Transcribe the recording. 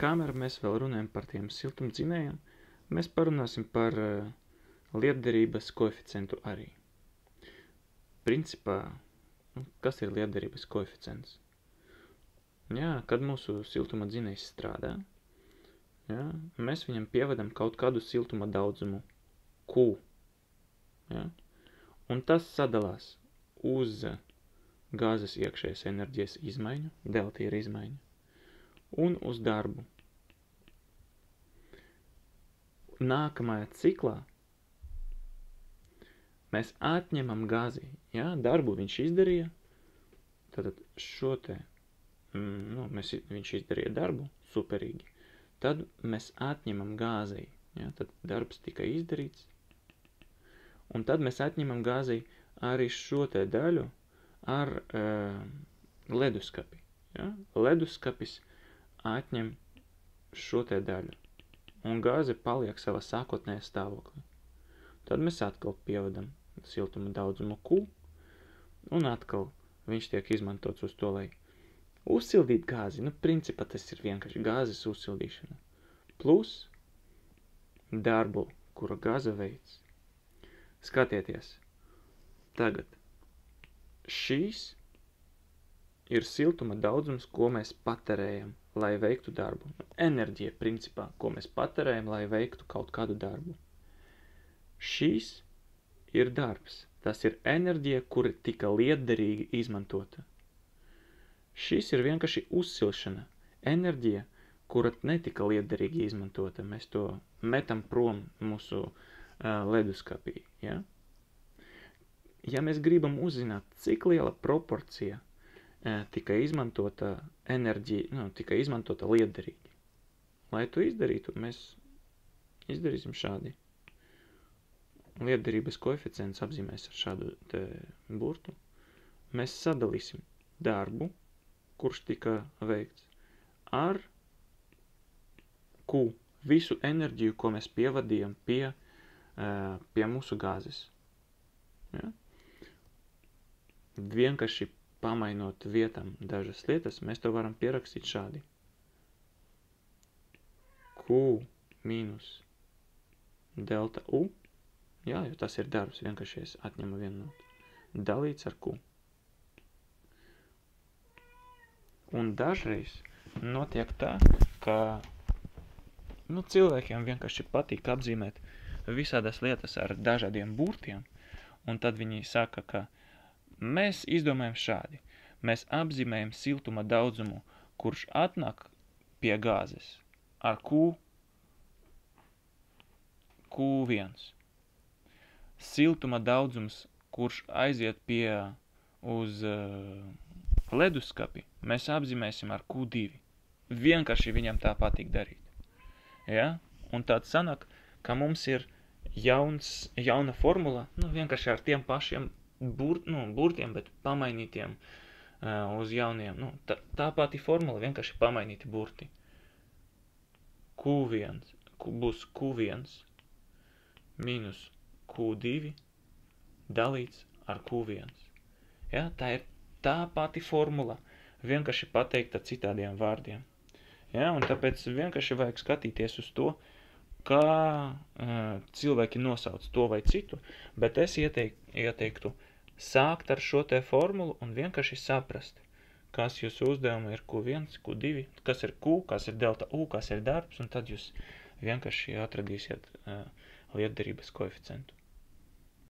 kamēr mēs vēl runājam par tiem siltumdzinējiem, mēs parunāsim par uh, lietderības koeficientu arī. Principā, nu, kas ir lietderības koeficients? Jā, kad mūsu siltuma dzinējs strādā, jā, mēs viņam pievadam kaut kādu siltuma daudzumu, Q. Jā, un tas sadalās uz gāzes iekšējas enerģijas izmaiņu, delta ir izmaiņa, un uz darbu. Nākamajā ciklā mēs atņemam gāzi. Ja? Darbu viņš izdarīja. Tad šo te, mm, nu, mēs, viņš izdarīja darbu superīgi. Tad mēs atņemam gāzi. Ja? Tad darbs tika izdarīts. Un tad mēs atņemam gāzi arī šo te daļu ar uh, leduskapi. Ja? Leduskapis atņem šo te daļu, un gāze paliek savā sākotnējā stāvoklī. Tad mēs atkal pievadam siltuma daudzumu Q, un atkal viņš tiek izmantots uz to, lai uzsildītu gāzi. Nu, principā tas ir vienkārši gāzes uzsildīšana. Plus darbu, kuru gāze veids. Skatieties, tagad šīs ir siltuma daudzums, ko mēs patērējam lai veiktu darbu. Enerģija, principā, ko mēs patērējam, lai veiktu kaut kādu darbu. Šīs ir darbs. Tas ir enerģija, kura tika liederīgi izmantota. Šis ir vienkārši uzsilšana, enerģija, kura netika liederīgi izmantota. Mēs to metam prom mūsu uh, leduskapī. Ja? ja mēs gribam uzzināt, cik liela proporcija tika izmantota enerģija, nu, tika izmantota liederīgi. Lai to izdarītu, mēs izdarīsim šādi. Liederības koeficients apzīmēs ar šādu burtu. Mēs sadalīsim darbu, kurš tika veikts, ar Q visu enerģiju, ko mēs pievadījām pie, pie mūsu gāzes. Ja? Vienkārši pamainot vietam dažas lietas, mēs to varam pierakstīt šādi. Q mīnus delta U, jā, jo tas ir darbs, vienkārši es atņemu vienu notu, dalīts ar Q. Un dažreiz notiek tā, ka nu, cilvēkiem vienkārši patīk apzīmēt visādas lietas ar dažādiem burtiem, un tad viņi saka, ka Mēs izdomājam šādi. Mēs apzīmējam siltuma daudzumu, kurš atnāk pie gāzes ar Q, Q1. Siltuma daudzums, kurš aiziet pie uz uh, leduskapi, mēs apzīmēsim ar Q2. Vienkārši viņam tā patīk darīt. Ja? Un tāds sanāk, ka mums ir jauns, jauna formula, nu, vienkārši ar tiem pašiem burt, nu, burtiem, bet pamainītiem uh, uz jauniem. Nu, tā, tā pati formula vienkārši pamainīti burti. Q1 Q, būs Q1 minus Q2 dalīts ar Q1. Ja, tā ir tā pati formula, vienkārši pateikta citādiem vārdiem. Ja, un tāpēc vienkārši vajag skatīties uz to, kā uh, cilvēki nosauc to vai citu, bet es ieteik, ieteiktu sākt ar šo te formulu un vienkārši saprast, kas jūsu uzdevuma ir Q1, Q2, kas ir Q, kas ir delta U, kas ir darbs, un tad jūs vienkārši atradīsiet uh, lietderības koeficientu.